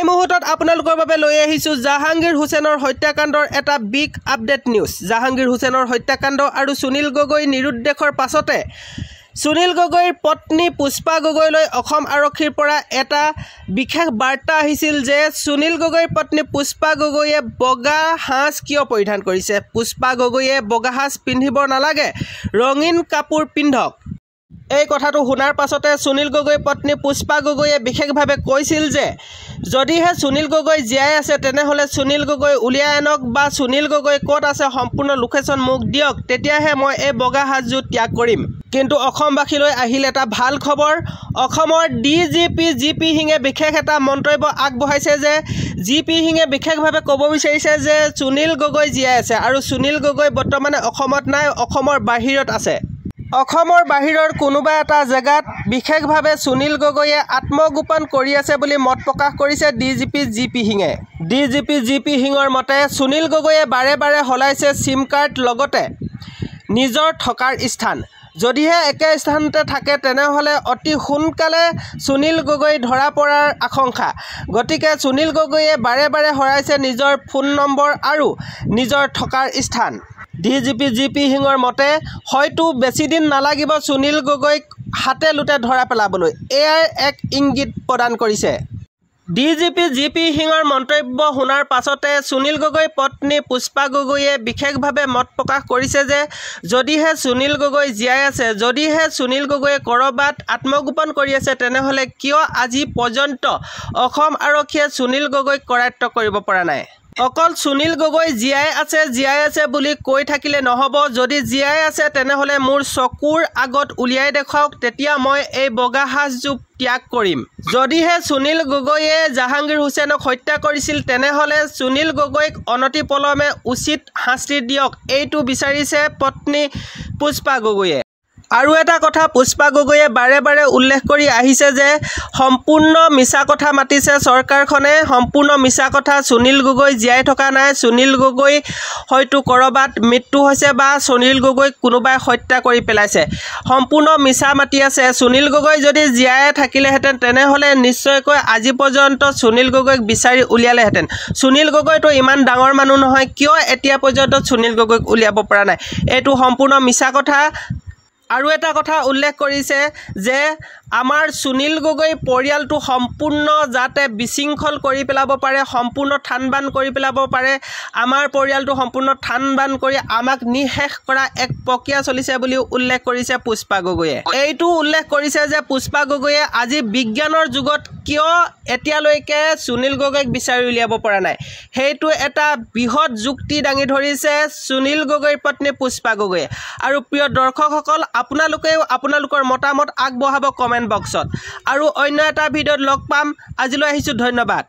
এই মুহূৰ্তত আপোনালোকৰ বাবে লৈ আহিছোঁ জাহাংগীৰ হুছেনৰ হত্যাকাণ্ডৰ এটা বিগ আপডেট নিউজ জাহাংগীৰ হুছেনৰ হত্যাকাণ্ড আৰু সুনীল গগৈ নিৰুদ্দেশৰ পাছতে সুনীল গগৈৰ পত্নী পুষ্পা গগৈলৈ অসম আৰক্ষীৰ পৰা এটা বিশেষ বাৰ্তা আহিছিল যে সুনীল গগৈৰ পত্নী পুষ্পা গগৈয়ে বগা সাজ কিয় পৰিধান কৰিছে পুষ্পা গগৈয়ে বগা সাজ পিন্ধিব নালাগে ৰঙীন কাপোৰ পিন্ধক এই কথাটো শুনাৰ পাছতে সুনীল গগৈৰ পত্নী পুষ্পা গগৈয়ে বিশেষভাৱে কৈছিল যে যদিহে সুনীল গগৈ জীয়াই আছে তেনেহ'লে সুনীল গগৈ উলিয়াই আনক বা সুনীল গগৈ ক'ত আছে সম্পূৰ্ণ লোকেশ্যন মোক দিয়ক তেতিয়াহে মই এই বগা সাজযোৰ ত্যাগ কৰিম কিন্তু অসমবাসীলৈ আহিল এটা ভাল খবৰ অসমৰ D G P G P সিঙে বিশেষ এটা মন্তব্য আগবঢ়াইছে যে জি পি সিঙে বিশেষভাৱে ক'ব বিচাৰিছে যে সুনীল গগৈ জীয়াই আছে আৰু সুনীল গগৈ বৰ্তমানে অসমত নাই অসমৰ বাহিৰত আছে অসমৰ বাহিৰৰ কোনোবা এটা জেগাত বিশেষভাৱে সুনীল গগৈয়ে আত্মগোপন কৰি আছে বুলি মত প্ৰকাশ কৰিছে D G P G P সিঙে D G P G P সিঙৰ মতে সুনীল গগৈয়ে বাৰে বাৰে সলাইছে চিম কাৰ্ড লগতে নিজৰ থকাৰ স্থান যদিহে একে স্থানতে থাকে তেনেহ'লে অতি সোনকালে সুনীল গগৈ ধৰা পৰাৰ আশংকা গতিকে সুনীল গগৈয়ে বাৰে বাৰে হৰাইছে নিজৰ ফোন নম্বৰ আৰু নিজৰ থকাৰ স্থান D G P G P সিঙৰ মতে হয়তো বেছিদিন নালাগিব সুনীল গগৈক হাতে লোটে ধৰা পেলাবলৈ এয়াই এক ইংগিত প্ৰদান কৰিছে D G P G P সিঙৰ মন্তব্য শুনাৰ পাছতে সুনীল গগৈ পত্নী পুষ্পা গগৈয়ে বিশেষভাৱে মত প্ৰকাশ কৰিছে যে যদিহে সুনীল গগৈ জীয়াই আছে যদিহে সুনীল গগৈয়ে ক'ৰবাত আত্মগোপন কৰি আছে তেনেহ'লে কিয় আজি পৰ্যন্ত অসম আৰক্ষীয়ে সুনীল গগৈক কৰায়ত্ব কৰিব পৰা নাই অকল সুনীল গগৈ জীয়াই আছে জীয়াই আছে বুলি কৈ থাকিলে নহ'ব যদি জীয়াই আছে তেনেহ'লে মোৰ চকুৰ আগত উলিয়াই দেখাওক তেতিয়া মই এই বগা সাজযোগ ত্যাগ কৰিম যদিহে সুনীল গগৈয়ে জাহাংগীৰ হুছেইনক হত্যা কৰিছিল তেনেহ'লে সুনীল গগৈক অনতিপলমে উচিত শাস্তি দিয়ক এইটো বিচাৰিছে পত্নী পুষ্পা গগৈয়ে আৰু এটা কথা পুষ্পা গগৈয়ে বাৰে বাৰে উল্লেখ কৰি আহিছে যে সম্পূৰ্ণ মিছা কথা মাতিছে চৰকাৰখনে সম্পূৰ্ণ মিছা কথা সুনীল গগৈ জীয়াই থকা নাই সুনীল গগৈ হয়তো ক'ৰবাত মৃত্যু হৈছে বা সুনীল গগৈক কোনোবাই হত্যা কৰি পেলাইছে সম্পূৰ্ণ মিছা মাতি আছে সুনীল গগৈ যদি জীয়াই থাকিলেহেঁতেন তেনেহ'লে নিশ্চয়কৈ আজি পৰ্যন্ত সুনীল গগৈক বিচাৰি উলিয়ালেহেঁতেন সুনীল গগৈতো ইমান ডাঙৰ মানুহ নহয় কিয় এতিয়া পৰ্যন্ত সুনীল গগৈক উলিয়াব পৰা নাই এইটো সম্পূৰ্ণ মিছা কথা আৰু এটা কথা উল্লেখ কৰিছে যে আমাৰ সুনীল গগৈ পৰিয়ালটো সম্পূৰ্ণ যাতে বিশৃংখল কৰি পেলাব পাৰে সম্পূৰ্ণ থান বান কৰি পেলাব পাৰে আমাৰ পৰিয়ালটো সম্পূৰ্ণ থান বান কৰি আমাক নিঃশেষ কৰা এক প্ৰক্ৰিয়া চলিছে বুলি উল্লেখ কৰিছে পুষ্পা গগৈয়ে এইটো উল্লেখ কৰিছে যে পুষ্পা গগৈয়ে আজি বিজ্ঞানৰ যুগত কিয় এতিয়ালৈকে সুনীল গগৈক বিচাৰি উলিয়াব পৰা নাই সেইটো এটা বৃহৎ যুক্তি দাঙি ধৰিছে সুনীল গগৈৰ পত্নী পুষ্পা গগৈয়ে আৰু প্ৰিয় দৰ্শকসকল আপোনালোকেও আপোনালোকৰ মতামত আগবঢ়াব কমেণ্ট বক্সত আৰু অন্য এটা ভিডিঅ'ত লগ পাম আজিলৈ আহিছোঁ ধন্যবাদ